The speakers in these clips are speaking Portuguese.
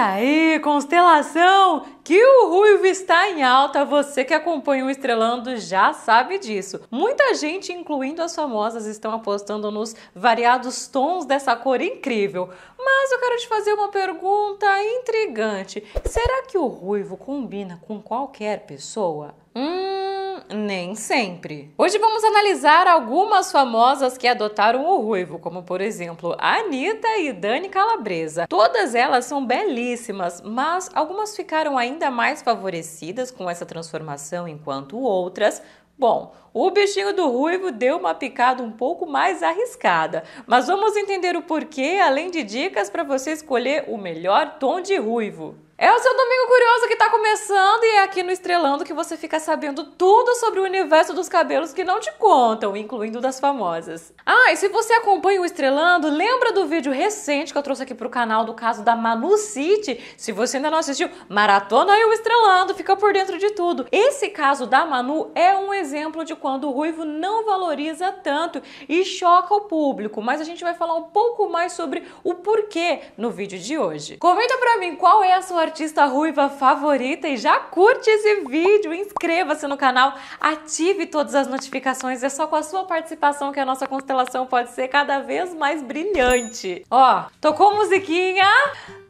aí, constelação! Que o Ruivo está em alta, você que acompanha o Estrelando já sabe disso. Muita gente, incluindo as famosas, estão apostando nos variados tons dessa cor incrível. Mas eu quero te fazer uma pergunta intrigante: será que o Ruivo combina com qualquer pessoa? Hum nem sempre. Hoje vamos analisar algumas famosas que adotaram o ruivo, como por exemplo Anitta e Dani Calabresa. Todas elas são belíssimas, mas algumas ficaram ainda mais favorecidas com essa transformação, enquanto outras Bom, o bichinho do ruivo deu uma picada um pouco mais arriscada, mas vamos entender o porquê, além de dicas para você escolher o melhor tom de ruivo. É o seu Domingo Curioso que está começando e é aqui no Estrelando que você fica sabendo tudo sobre o universo dos cabelos que não te contam, incluindo das famosas. Ah, e se você acompanha o Estrelando, lembra do vídeo recente que eu trouxe aqui pro canal do caso da Manu City? Se você ainda não assistiu, maratona aí o Estrelando, fica por dentro de tudo. Esse caso da Manu é um exemplo de quando o ruivo não valoriza tanto e choca o público, mas a gente vai falar um pouco mais sobre o porquê no vídeo de hoje. Comenta pra mim qual é a sua artista ruiva favorita e já curte esse vídeo, inscreva-se no canal, ative todas as notificações, é só com a sua participação que a nossa constelação pode ser cada vez mais brilhante. Ó, tocou musiquinha?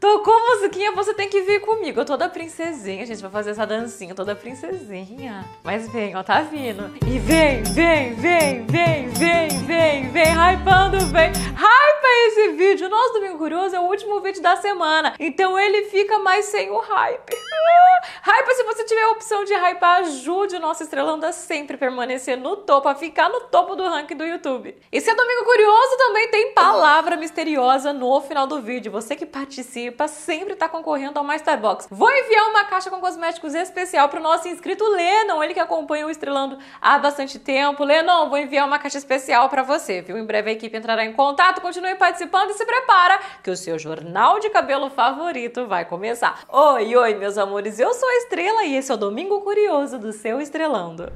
Tocou musiquinha, você tem que vir comigo. Eu toda princesinha, gente, vai fazer essa dancinha toda princesinha. Mas vem, ó, tá vindo. E vem, vem, vem, vem, vem, vem, vem, hypando, vem. Hypa esse vídeo. Nosso Domingo Curioso é o último vídeo da semana, então ele fica mais sem o hype. Ah, hype, se você tiver a opção de hypar, ajude o nosso Estrelando a sempre permanecer no topo, a ficar no topo do ranking do YouTube. E se é Domingo Curioso, também tem palavra misteriosa no final do vídeo. Você que participa, para sempre estar tá concorrendo ao Masterbox. Vou enviar uma caixa com cosméticos especial para o nosso inscrito Lennon, ele que acompanha o Estrelando há bastante tempo. Lennon, vou enviar uma caixa especial para você, viu? Em breve a equipe entrará em contato, continue participando e se prepara que o seu jornal de cabelo favorito vai começar. Oi, oi, meus amores, eu sou a Estrela e esse é o Domingo Curioso do seu Estrelando.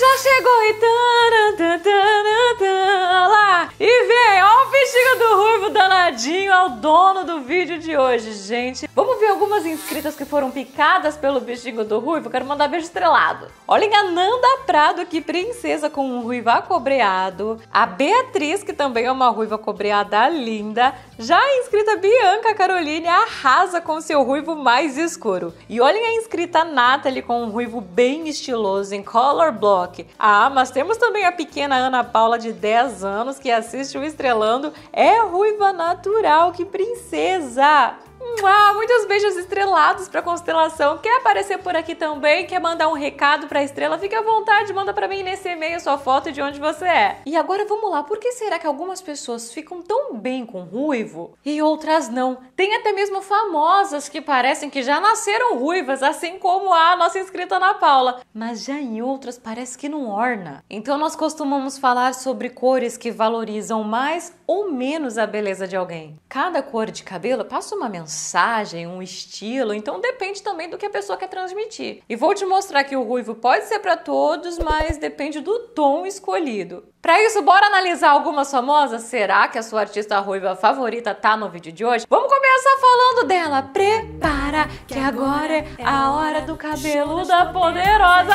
já chegou e. Tarantana. ao é dono do vídeo de hoje, gente. Vamos ver algumas inscritas que foram picadas pelo bichinho do ruivo. Quero mandar beijo estrelado. Olhem a Nanda Prado que princesa com um ruivo acobreado. A Beatriz, que também é uma ruiva acobreada linda. Já a inscrita Bianca Caroline arrasa com seu ruivo mais escuro. E olhem a inscrita Nathalie com um ruivo bem estiloso em color block. Ah, mas temos também a pequena Ana Paula de 10 anos que assiste o Estrelando. É ruiva na natural, que princesa! Hum, ah, muitos beijos estrelados para constelação. Quer aparecer por aqui também? Quer mandar um recado para estrela? Fique à vontade, manda para mim nesse e-mail sua foto de onde você é. E agora vamos lá. Por que será que algumas pessoas ficam tão bem com ruivo e outras não? Tem até mesmo famosas que parecem que já nasceram ruivas, assim como a nossa inscrita Ana Paula, mas já em outras parece que não orna. Então nós costumamos falar sobre cores que valorizam mais ou menos a beleza de alguém. Cada cor de cabelo passa uma mensagem mensagem, um estilo. Então depende também do que a pessoa quer transmitir. E vou te mostrar que o ruivo pode ser para todos, mas depende do tom escolhido. Para isso, bora analisar algumas famosas? Será que a sua artista ruiva favorita tá no vídeo de hoje? Vamos começar falando dela. Prepara que agora é a hora do cabelo da poderosa.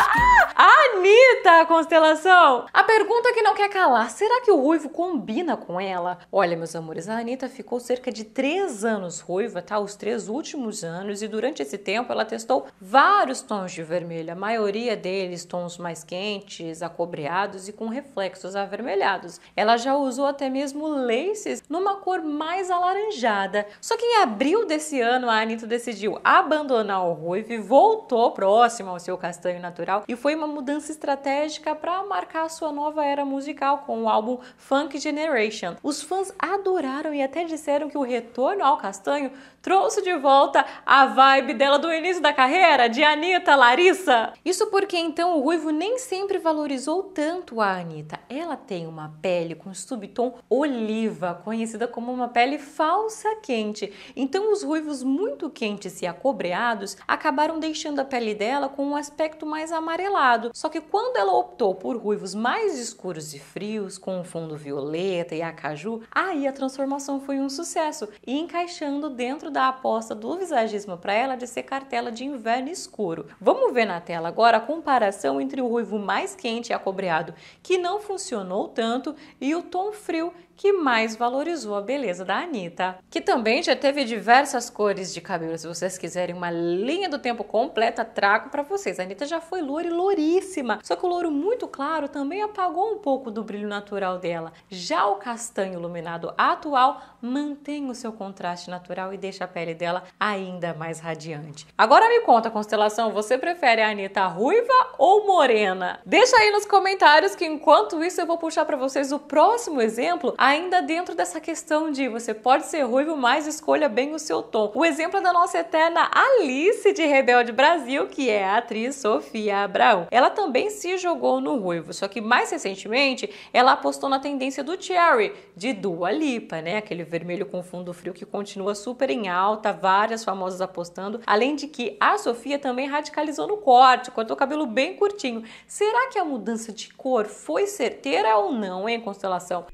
Ah, Anitta, constelação. A pergunta que não quer calar, será que o ruivo combina com ela? Olha, meus amores, a Anitta ficou cerca de 3 anos ruiva, os três últimos anos e durante esse tempo ela testou vários tons de vermelho, a maioria deles tons mais quentes, acobreados e com reflexos avermelhados. Ela já usou até mesmo laces numa cor mais alaranjada. Só que em abril desse ano a Anitta decidiu abandonar o ruivo e voltou próximo ao seu castanho natural e foi uma mudança estratégica para marcar sua nova era musical com o álbum Funk Generation. Os fãs adoraram e até disseram que o retorno ao castanho trouxe de volta a vibe dela do início da carreira, de Anitta Larissa. Isso porque então o Ruivo nem sempre valorizou tanto a Anitta. Ela tem uma pele com subtom oliva, conhecida como uma pele falsa quente. Então os ruivos muito quentes e acobreados acabaram deixando a pele dela com um aspecto mais amarelado. Só que quando ela optou por ruivos mais escuros e frios, com um fundo violeta e acaju, aí a transformação foi um sucesso, e encaixando dentro da aposta do visagismo para ela de ser cartela de inverno escuro. Vamos ver na tela agora a comparação entre o ruivo mais quente e acobreado, que não funcionou tanto, e o tom frio, que mais valorizou a beleza da Anitta, que também já teve diversas cores de cabelo. Se vocês quiserem uma linha do tempo completa, trago para vocês. A Anitta já foi loura e louríssima, só que o louro muito claro também apagou um pouco do brilho natural dela. Já o castanho iluminado atual mantém o seu contraste natural e deixa a pele dela ainda mais radiante. Agora me conta, constelação, você prefere a Anitta ruiva ou morena? Deixa aí nos comentários que enquanto isso eu vou puxar para vocês o próximo exemplo ainda dentro dessa questão de você pode ser ruivo, mas escolha bem o seu tom. O exemplo é da nossa eterna Alice de Rebelde Brasil, que é a atriz Sofia Abraão. Ela também se jogou no ruivo, só que mais recentemente ela apostou na tendência do Cherry, de Dua Lipa, né? Aquele vermelho com fundo frio que continua super em alta, várias famosas apostando. Além de que a Sofia também radicalizou no corte, cortou o cabelo bem curtinho. Será que a mudança de cor foi certeira ou não, hein, Constelação?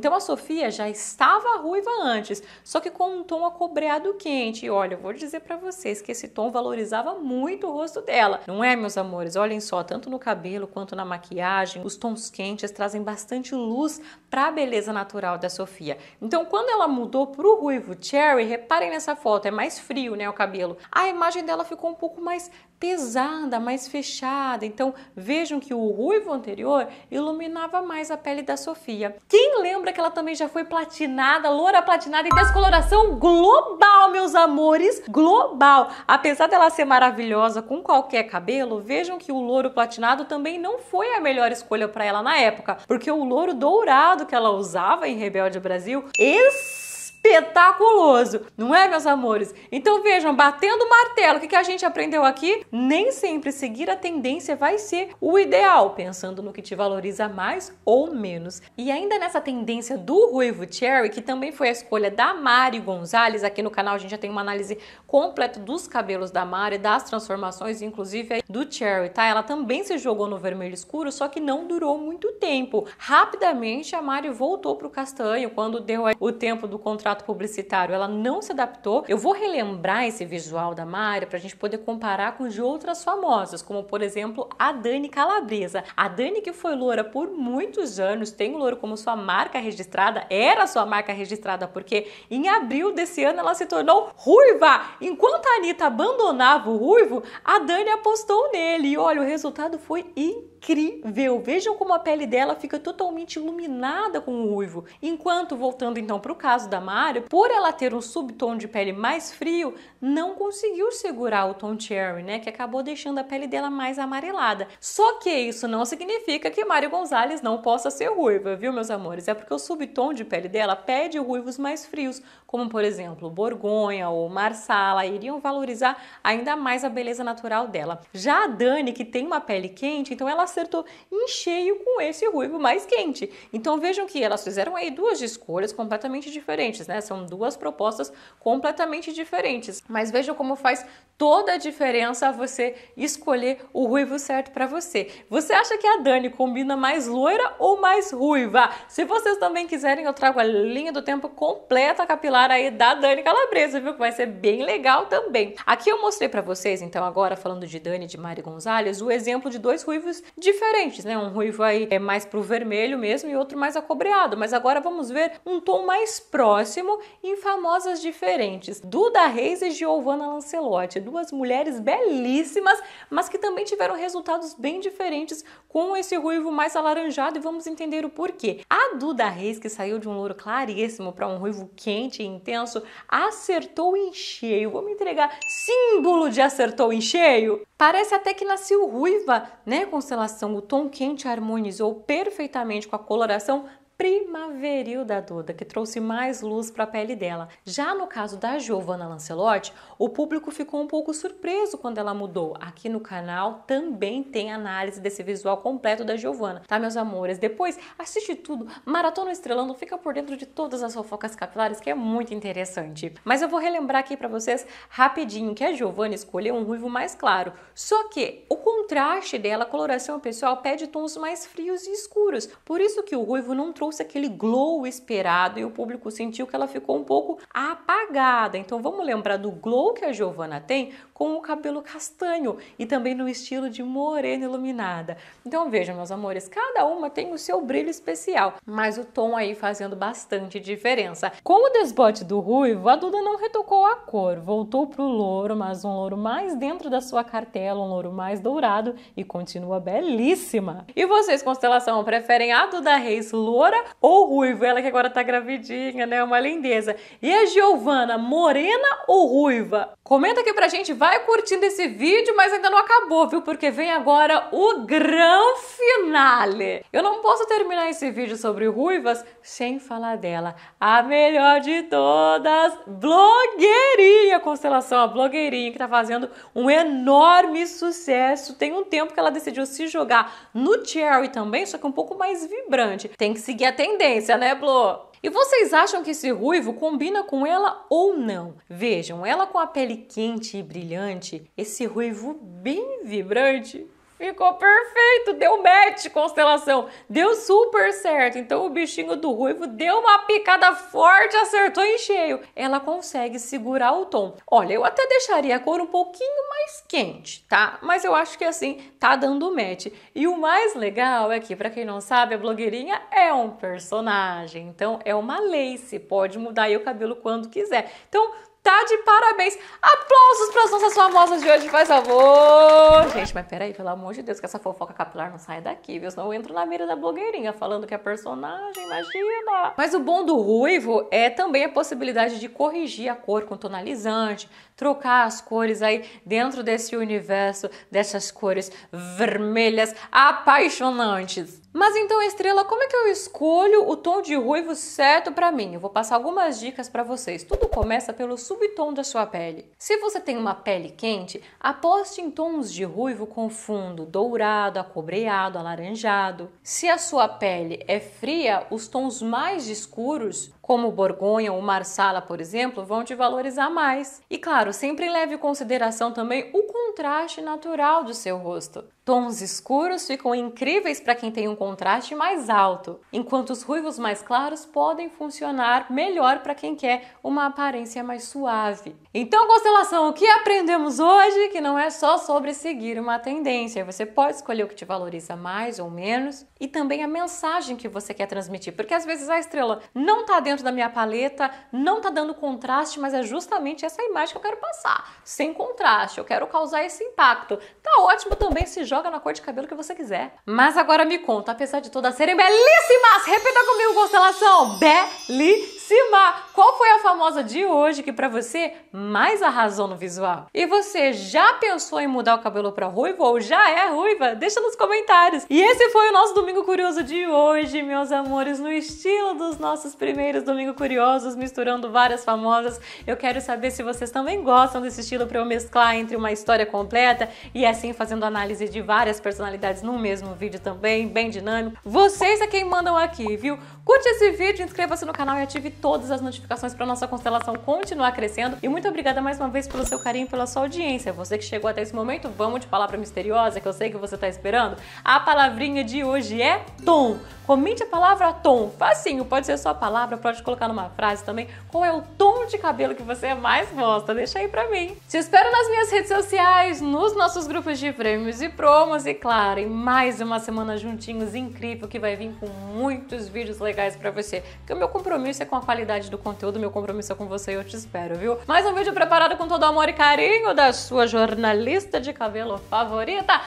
Então a Sofia já estava ruiva antes, só que com um tom acobreado quente. E olha, eu vou dizer para vocês que esse tom valorizava muito o rosto dela. Não é, meus amores? Olhem só, tanto no cabelo quanto na maquiagem, os tons quentes trazem bastante luz para a beleza natural da Sofia. Então quando ela mudou pro ruivo cherry, reparem nessa foto, é mais frio, né, o cabelo. A imagem dela ficou um pouco mais pesada, mais fechada. Então vejam que o ruivo anterior iluminava mais a pele da Sofia. Quem lembra lembra que ela também já foi platinada, loura platinada e descoloração global, meus amores, global. Apesar dela ser maravilhosa com qualquer cabelo, vejam que o louro platinado também não foi a melhor escolha para ela na época, porque o louro dourado que ela usava em Rebelde Brasil, esse espetaculoso, não é, meus amores? Então vejam, batendo o martelo, o que, que a gente aprendeu aqui? Nem sempre seguir a tendência vai ser o ideal, pensando no que te valoriza mais ou menos. E ainda nessa tendência do Ruivo Cherry, que também foi a escolha da Mari Gonzalez, aqui no canal a gente já tem uma análise completa dos cabelos da Mari, das transformações, inclusive do Cherry, tá? Ela também se jogou no vermelho escuro, só que não durou muito tempo. Rapidamente a Mari voltou pro castanho quando deu o tempo do contrato contrato publicitário, ela não se adaptou. Eu vou relembrar esse visual da Mari para a gente poder comparar com de outras famosas, como por exemplo a Dani Calabresa. A Dani que foi loura por muitos anos, tem o louro como sua marca registrada, era sua marca registrada porque em abril desse ano ela se tornou ruiva. Enquanto a Anitta abandonava o ruivo, a Dani apostou nele e olha, o resultado foi incrível incrível. Vejam como a pele dela fica totalmente iluminada com o uivo. Enquanto, voltando então para o caso da Mari, por ela ter um subtom de pele mais frio, não conseguiu segurar o tom cherry, né? Que acabou deixando a pele dela mais amarelada. Só que isso não significa que Mário Gonzalez não possa ser ruiva, viu, meus amores? É porque o subtom de pele dela pede ruivos mais frios, como por exemplo Borgonha ou Marsala, iriam valorizar ainda mais a beleza natural dela. Já a Dani, que tem uma pele quente, então ela acertou em cheio com esse ruivo mais quente. Então vejam que elas fizeram aí duas escolhas completamente diferentes, né? São duas propostas completamente diferentes. Mas vejam como faz toda a diferença você escolher o ruivo certo para você. Você acha que a Dani combina mais loira ou mais ruiva? Se vocês também quiserem, eu trago a linha do tempo completa capilar aí da Dani Calabresa, viu? Que vai ser bem legal também. Aqui eu mostrei para vocês, então, agora falando de Dani e de Mari Gonzalez, o exemplo de dois ruivos diferentes, né? Um ruivo aí é mais pro vermelho mesmo e outro mais acobreado. Mas agora vamos ver um tom mais próximo em famosas diferentes. Duda Reis e Giovanna Lancelotti, duas mulheres belíssimas, mas que também tiveram resultados bem diferentes com esse ruivo mais alaranjado e vamos entender o porquê. A Duda Reis, que saiu de um louro claríssimo para um ruivo quente e intenso, acertou em cheio. Vou me entregar símbolo de acertou em cheio. Parece até que nasceu ruiva, né? Constelação, o tom quente harmonizou perfeitamente com a coloração primaveril da Duda, que trouxe mais luz para a pele dela. Já no caso da Giovanna Lancelotti, o público ficou um pouco surpreso quando ela mudou. Aqui no canal também tem análise desse visual completo da Giovana, tá, meus amores? Depois assiste tudo, maratona estrelando, fica por dentro de todas as fofocas capilares, que é muito interessante. Mas eu vou relembrar aqui para vocês rapidinho que a Giovana escolheu um ruivo mais claro. Só que o contraste dela, a coloração pessoal, pede tons mais frios e escuros. Por isso que o ruivo não trouxe aquele glow esperado e o público sentiu que ela ficou um pouco apagada. Então vamos lembrar do glow ou que a Giovana tem com o cabelo castanho e também no estilo de morena iluminada. Então vejam, meus amores, cada uma tem o seu brilho especial, mas o tom aí fazendo bastante diferença. Com o desbote do ruivo, a Duda não retocou a cor, voltou pro louro, mas um louro mais dentro da sua cartela, um louro mais dourado e continua belíssima. E vocês, constelação, preferem a Duda Reis loura ou ruivo? Ela que agora tá gravidinha, né? Uma lindeza. E a Giovana, morena ou ruiva? nur Comenta aqui pra gente, vai curtindo esse vídeo, mas ainda não acabou, viu? Porque vem agora o grão finale. Eu não posso terminar esse vídeo sobre ruivas sem falar dela. A melhor de todas, blogueirinha, Constelação, a blogueirinha que tá fazendo um enorme sucesso. Tem um tempo que ela decidiu se jogar no cherry também, só que um pouco mais vibrante. Tem que seguir a tendência, né, Blo? E vocês acham que esse ruivo combina com ela ou não? Vejam, ela com a pele quente e brilhante, esse ruivo bem vibrante Ficou perfeito, deu match, constelação. Deu super certo. Então o bichinho do ruivo deu uma picada forte, acertou em cheio. Ela consegue segurar o tom. Olha, eu até deixaria a cor um pouquinho mais quente, tá? Mas eu acho que assim tá dando match. E o mais legal é que, para quem não sabe, a blogueirinha é um personagem. Então é uma lace, pode mudar o cabelo quando quiser. Então tá de parabéns. Aplausos para as nossas famosas de hoje, faz favor. Gente, mas peraí, pelo amor de Deus, que essa fofoca capilar não sai daqui, viu? Senão eu entro na mira da blogueirinha falando que é personagem, imagina. Mas o bom do ruivo é também a possibilidade de corrigir a cor com tonalizante, trocar as cores aí dentro desse universo, dessas cores vermelhas apaixonantes. Mas então, estrela, como é que eu escolho o tom de ruivo certo para mim? Eu vou passar algumas dicas para vocês. Tudo começa pelo subtom da sua pele. Se você tem uma pele quente, aposte em tons de ruivo com fundo dourado, acobreado, alaranjado. Se a sua pele é fria, os tons mais escuros como o Borgonha ou o Marsala, por exemplo, vão te valorizar mais. E claro, sempre leve em consideração também o contraste natural do seu rosto. Tons escuros ficam incríveis para quem tem um contraste mais alto, enquanto os ruivos mais claros podem funcionar melhor para quem quer uma aparência mais suave. Então, constelação, o que aprendemos hoje que não é só sobre seguir uma tendência, você pode escolher o que te valoriza mais ou menos e também a mensagem que você quer transmitir, porque às vezes a estrela não está dentro da minha paleta, não tá dando contraste, mas é justamente essa imagem que eu quero passar. Sem contraste, eu quero causar esse impacto. Tá ótimo também, se joga na cor de cabelo que você quiser. Mas agora me conta, apesar de todas serem belíssimas, repita comigo, constelação, belíssima! Qual foi a famosa de hoje que para você mais arrasou no visual? E você já pensou em mudar o cabelo para ruivo ou já é ruiva? Deixa nos comentários. E esse foi o nosso domingo curioso de hoje, meus amores, no estilo dos nossos primeiros músicas Domingo Curiosos, misturando várias famosas. Eu quero saber se vocês também gostam desse estilo para eu mesclar entre uma história completa e assim fazendo análise de várias personalidades no mesmo vídeo também, bem dinâmico. Vocês é quem mandam aqui, viu? Curte esse vídeo, inscreva-se no canal e ative todas as notificações para nossa constelação continuar crescendo. E muito obrigada mais uma vez pelo seu carinho, pela sua audiência. Você que chegou até esse momento, vamos de palavra misteriosa que eu sei que você está esperando. A palavrinha de hoje é tom. Comente a palavra tom. Facinho, pode ser sua palavra, pode colocar numa frase também. Qual é o tom de cabelo que você mais gosta? Deixa aí pra mim. Te espero nas minhas redes sociais, nos nossos grupos de prêmios e promos e, claro, em mais uma semana juntinhos incrível que vai vir com muitos vídeos legais para você. Porque o meu compromisso é com a qualidade do conteúdo, meu compromisso é com você e eu te espero, viu? Mais um vídeo preparado com todo o amor e carinho da sua jornalista de cabelo favorita.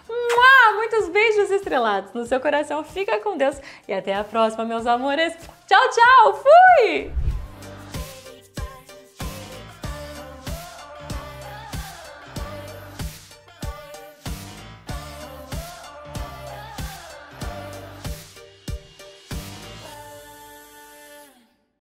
Muitos beijos estrelados no seu coração. Fica com Deus e até a próxima, meus amores. Tchau, tchau. Fui!